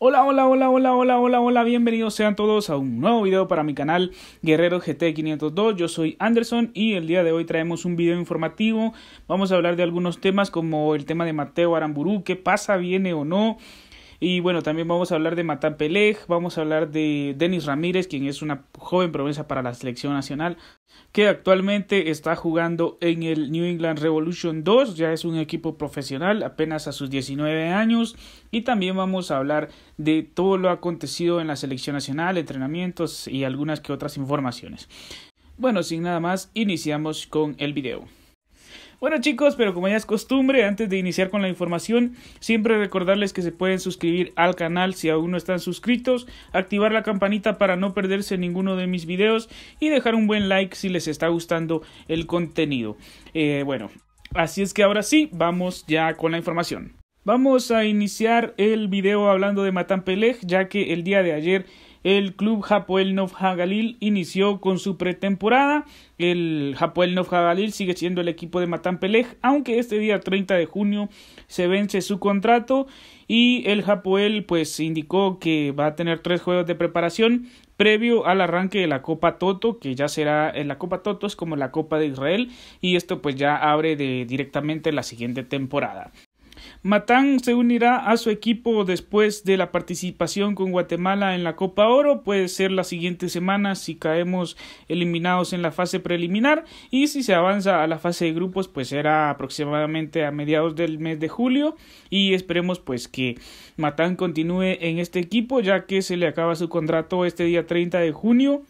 Hola, hola, hola, hola, hola, hola, hola, bienvenidos sean todos a un nuevo video para mi canal Guerrero GT502, yo soy Anderson y el día de hoy traemos un video informativo, vamos a hablar de algunos temas como el tema de Mateo Aramburu, qué pasa, viene o no, y bueno, también vamos a hablar de Matan Peleg, vamos a hablar de Denis Ramírez, quien es una joven promesa para la selección nacional, que actualmente está jugando en el New England Revolution 2, ya es un equipo profesional, apenas a sus 19 años. Y también vamos a hablar de todo lo acontecido en la selección nacional, entrenamientos y algunas que otras informaciones. Bueno, sin nada más, iniciamos con el video. Bueno chicos, pero como ya es costumbre, antes de iniciar con la información, siempre recordarles que se pueden suscribir al canal si aún no están suscritos, activar la campanita para no perderse ninguno de mis videos y dejar un buen like si les está gustando el contenido. Eh, bueno, así es que ahora sí, vamos ya con la información. Vamos a iniciar el video hablando de Matan Pelej, ya que el día de ayer el club Hapoel Hagalil inició con su pretemporada. El Hapoel Hagalil sigue siendo el equipo de Matan Pelej, aunque este día 30 de junio se vence su contrato y el Hapoel pues indicó que va a tener tres juegos de preparación previo al arranque de la Copa Toto, que ya será en eh, la Copa Toto es como la Copa de Israel y esto pues ya abre directamente la siguiente temporada. Matán se unirá a su equipo después de la participación con Guatemala en la Copa Oro. Puede ser la siguiente semana si caemos eliminados en la fase preliminar y si se avanza a la fase de grupos pues será aproximadamente a mediados del mes de julio y esperemos pues que Matán continúe en este equipo ya que se le acaba su contrato este día 30 de junio.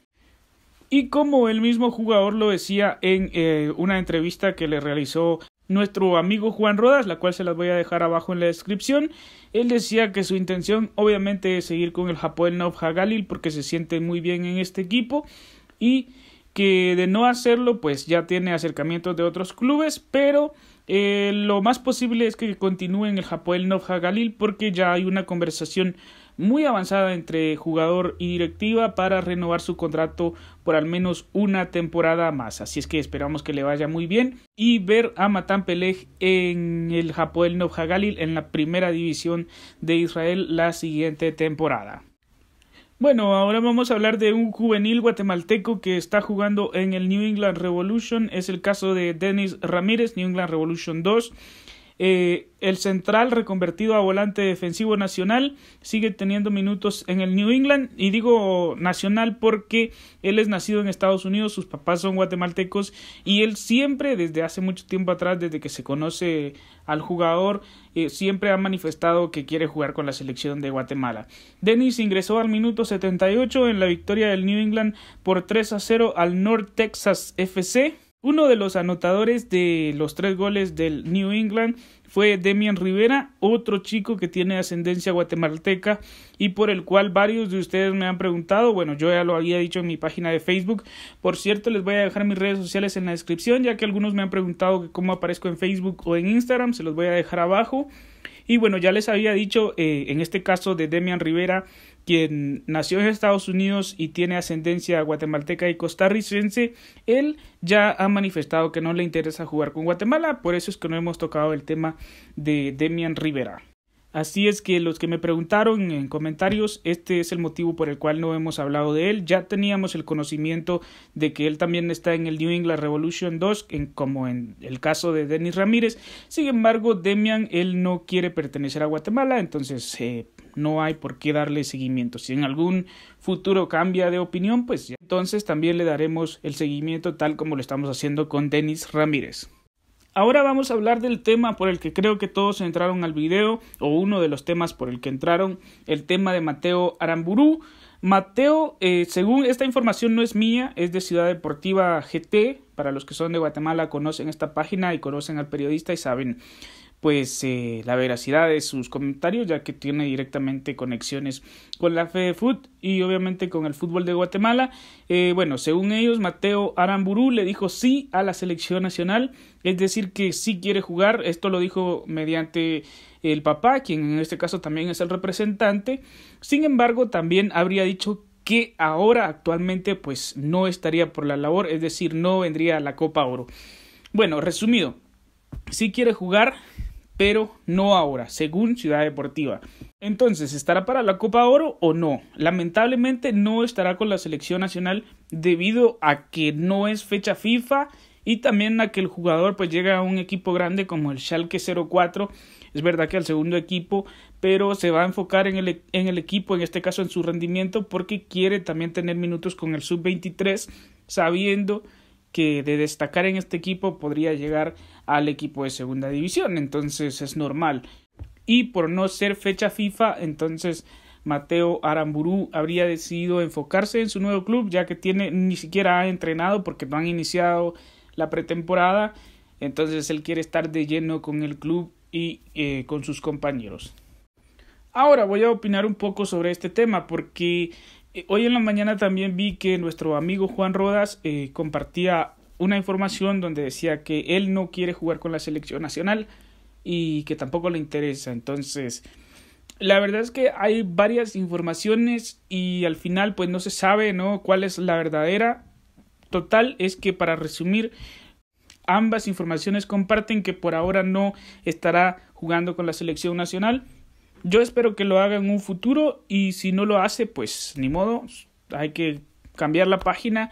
Y como el mismo jugador lo decía en eh, una entrevista que le realizó nuestro amigo Juan Rodas, la cual se las voy a dejar abajo en la descripción. Él decía que su intención obviamente es seguir con el Japón Nov Hagalil porque se siente muy bien en este equipo y que de no hacerlo pues ya tiene acercamientos de otros clubes, pero eh, lo más posible es que continúe en el Japón Nov Hagalil porque ya hay una conversación muy avanzada entre jugador y directiva para renovar su contrato por al menos una temporada más. Así es que esperamos que le vaya muy bien y ver a Matan Pelej en el Hapoel Nof Hagalil en la primera división de Israel la siguiente temporada. Bueno, ahora vamos a hablar de un juvenil guatemalteco que está jugando en el New England Revolution. Es el caso de Dennis Ramírez, New England Revolution 2. Eh, el central reconvertido a volante defensivo nacional sigue teniendo minutos en el New England y digo nacional porque él es nacido en Estados Unidos, sus papás son guatemaltecos y él siempre desde hace mucho tiempo atrás, desde que se conoce al jugador, eh, siempre ha manifestado que quiere jugar con la selección de Guatemala. Dennis ingresó al minuto 78 en la victoria del New England por 3 a 0 al North Texas FC. Uno de los anotadores de los tres goles del New England fue Demian Rivera, otro chico que tiene ascendencia guatemalteca y por el cual varios de ustedes me han preguntado, bueno, yo ya lo había dicho en mi página de Facebook, por cierto les voy a dejar mis redes sociales en la descripción, ya que algunos me han preguntado cómo aparezco en Facebook o en Instagram, se los voy a dejar abajo. Y bueno, ya les había dicho eh, en este caso de Demian Rivera quien nació en Estados Unidos y tiene ascendencia guatemalteca y costarricense, él ya ha manifestado que no le interesa jugar con Guatemala, por eso es que no hemos tocado el tema de Demian Rivera. Así es que los que me preguntaron en comentarios, este es el motivo por el cual no hemos hablado de él. Ya teníamos el conocimiento de que él también está en el New England Revolution 2, como en el caso de Denis Ramírez. Sin embargo, Demian, él no quiere pertenecer a Guatemala, entonces eh, no hay por qué darle seguimiento. Si en algún futuro cambia de opinión, pues entonces también le daremos el seguimiento tal como lo estamos haciendo con Denis Ramírez. Ahora vamos a hablar del tema por el que creo que todos entraron al video, o uno de los temas por el que entraron, el tema de Mateo Aramburú. Mateo, eh, según esta información no es mía, es de Ciudad Deportiva GT. Para los que son de Guatemala conocen esta página y conocen al periodista y saben pues eh, la veracidad de sus comentarios ya que tiene directamente conexiones con la fútbol y obviamente con el fútbol de Guatemala. Eh, bueno, según ellos, Mateo Aramburu le dijo sí a la selección nacional, es decir, que sí quiere jugar. Esto lo dijo mediante el papá, quien en este caso también es el representante. Sin embargo, también habría dicho que ahora actualmente pues no estaría por la labor, es decir, no vendría a la Copa Oro. Bueno, resumido, si quiere jugar, pero no ahora, según Ciudad Deportiva. Entonces, ¿estará para la Copa Oro o no? Lamentablemente no estará con la selección nacional debido a que no es fecha FIFA y también a que el jugador pues llega a un equipo grande como el Schalke 04. Es verdad que al segundo equipo, pero se va a enfocar en el, en el equipo, en este caso en su rendimiento, porque quiere también tener minutos con el sub-23, sabiendo que de destacar en este equipo podría llegar al equipo de segunda división, entonces es normal. Y por no ser fecha FIFA, entonces Mateo Aramburú habría decidido enfocarse en su nuevo club, ya que tiene ni siquiera ha entrenado porque no han iniciado la pretemporada, entonces él quiere estar de lleno con el club y eh, con sus compañeros. Ahora voy a opinar un poco sobre este tema porque eh, hoy en la mañana también vi que nuestro amigo Juan Rodas eh, compartía una información donde decía que él no quiere jugar con la selección nacional y que tampoco le interesa. Entonces, la verdad es que hay varias informaciones y al final pues no se sabe, ¿no? cuál es la verdadera. Total es que para resumir, ambas informaciones comparten que por ahora no estará jugando con la selección nacional yo espero que lo haga en un futuro y si no lo hace, pues ni modo, hay que cambiar la página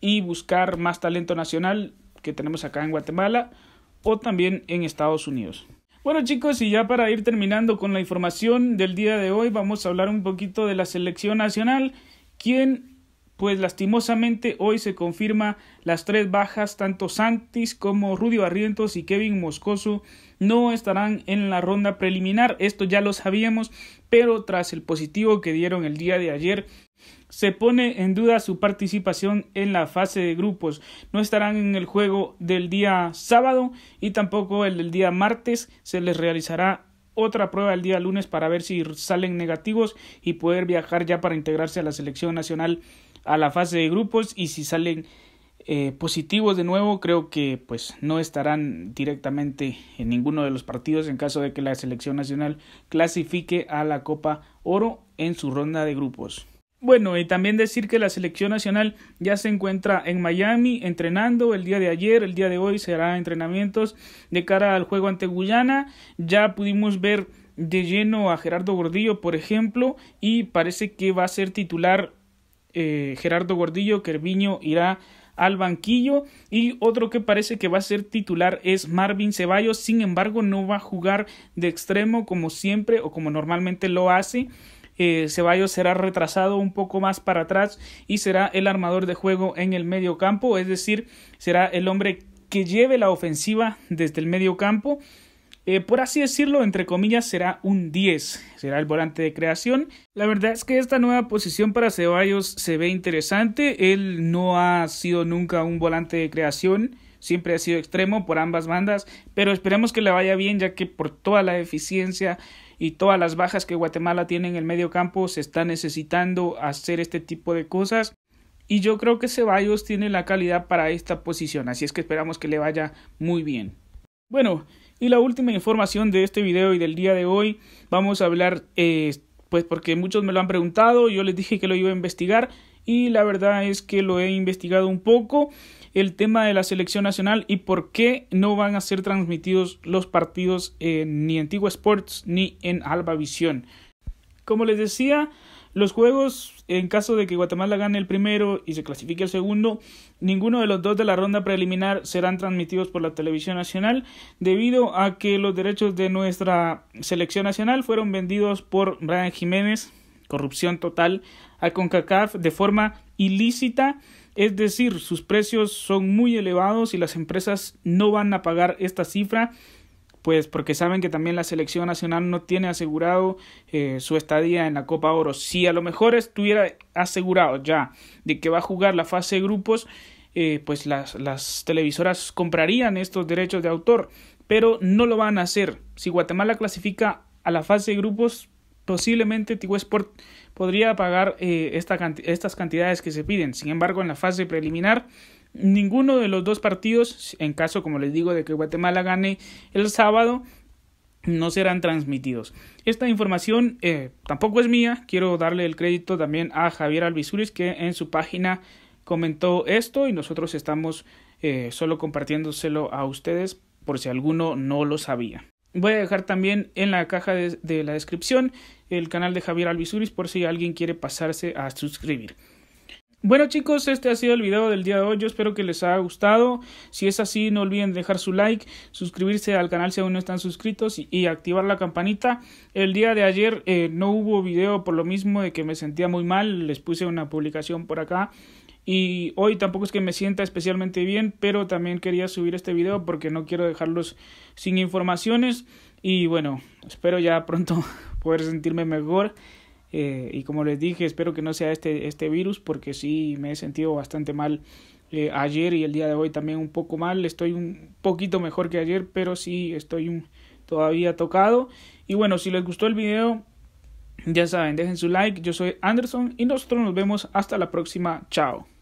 y buscar más talento nacional que tenemos acá en Guatemala o también en Estados Unidos. Bueno chicos, y ya para ir terminando con la información del día de hoy, vamos a hablar un poquito de la selección nacional, quien pues lastimosamente hoy se confirma las tres bajas, tanto Santis como Rudy Barrientos y Kevin Moscoso no estarán en la ronda preliminar, esto ya lo sabíamos, pero tras el positivo que dieron el día de ayer, se pone en duda su participación en la fase de grupos. No estarán en el juego del día sábado y tampoco el del día martes. Se les realizará otra prueba el día lunes para ver si salen negativos y poder viajar ya para integrarse a la selección nacional a la fase de grupos y si salen eh, positivos de nuevo creo que pues no estarán directamente en ninguno de los partidos en caso de que la selección nacional clasifique a la Copa Oro en su ronda de grupos. Bueno, y también decir que la selección nacional ya se encuentra en Miami entrenando el día de ayer, el día de hoy será entrenamientos de cara al juego ante Guyana. Ya pudimos ver de lleno a Gerardo Gordillo, por ejemplo, y parece que va a ser titular eh, Gerardo Gordillo, Querviño, irá al banquillo y otro que parece que va a ser titular es Marvin Ceballos, sin embargo no va a jugar de extremo como siempre o como normalmente lo hace. Eh, Ceballos será retrasado un poco más para atrás y será el armador de juego en el medio campo, es decir, será el hombre que lleve la ofensiva desde el medio campo eh, por así decirlo, entre comillas, será un 10, será el volante de creación. La verdad es que esta nueva posición para Ceballos se ve interesante, él no ha sido nunca un volante de creación, siempre ha sido extremo por ambas bandas, pero esperemos que le vaya bien ya que por toda la eficiencia y todas las bajas que Guatemala tiene en el medio campo se está necesitando hacer este tipo de cosas. Y yo creo que Ceballos tiene la calidad para esta posición, así es que esperamos que le vaya muy bien. Bueno, y la última información de este video y del día de hoy, vamos a hablar, eh, pues porque muchos me lo han preguntado, yo les dije que lo iba a investigar y la verdad es que lo he investigado un poco, el tema de la selección nacional y por qué no van a ser transmitidos los partidos ni en Antigua Sports ni en Alba Visión. Como les decía, los juegos, en caso de que Guatemala gane el primero y se clasifique el segundo, ninguno de los dos de la ronda preliminar serán transmitidos por la televisión nacional debido a que los derechos de nuestra selección nacional fueron vendidos por Brian Jiménez, corrupción total, a CONCACAF de forma ilícita. Es decir, sus precios son muy elevados y las empresas no van a pagar esta cifra pues porque saben que también la selección nacional no tiene asegurado eh, su estadía en la Copa Oro. Si a lo mejor estuviera asegurado ya de que va a jugar la fase de grupos, eh, pues las, las televisoras comprarían estos derechos de autor, pero no lo van a hacer. Si Guatemala clasifica a la fase de grupos, posiblemente Tigo Sport podría pagar eh, estas cantidades que se piden. Sin embargo, en la fase preliminar, ninguno de los dos partidos, en caso, como les digo, de que Guatemala gane el sábado, no serán transmitidos. Esta información eh, tampoco es mía. Quiero darle el crédito también a Javier Alvisuris, que en su página comentó esto y nosotros estamos eh, solo compartiéndoselo a ustedes por si alguno no lo sabía. Voy a dejar también en la caja de, la descripción el canal de Javier Alvisuris, por si alguien quiere pasarse a suscribir. Bueno chicos, este ha sido el video del día de hoy, yo espero que les haya gustado, si es así no olviden dejar su like, suscribirse al canal si aún no están suscritos y, activar la campanita. El día de ayer eh, no hubo video por lo mismo de que me sentía muy mal, les puse una publicación por acá y hoy tampoco es que me sienta especialmente bien, pero también quería subir este video porque no quiero dejarlos sin informaciones y bueno, espero ya pronto poder sentirme mejor. Eh, y como les dije, espero que no sea este, este virus porque sí me he sentido bastante mal eh, ayer y el día de hoy también un poco mal. Estoy un poquito mejor que ayer, pero sí estoy todavía tocado. Y bueno, si les gustó el video, ya saben, dejen su like. Yo soy Anderson y nosotros nos vemos hasta la próxima. Chao.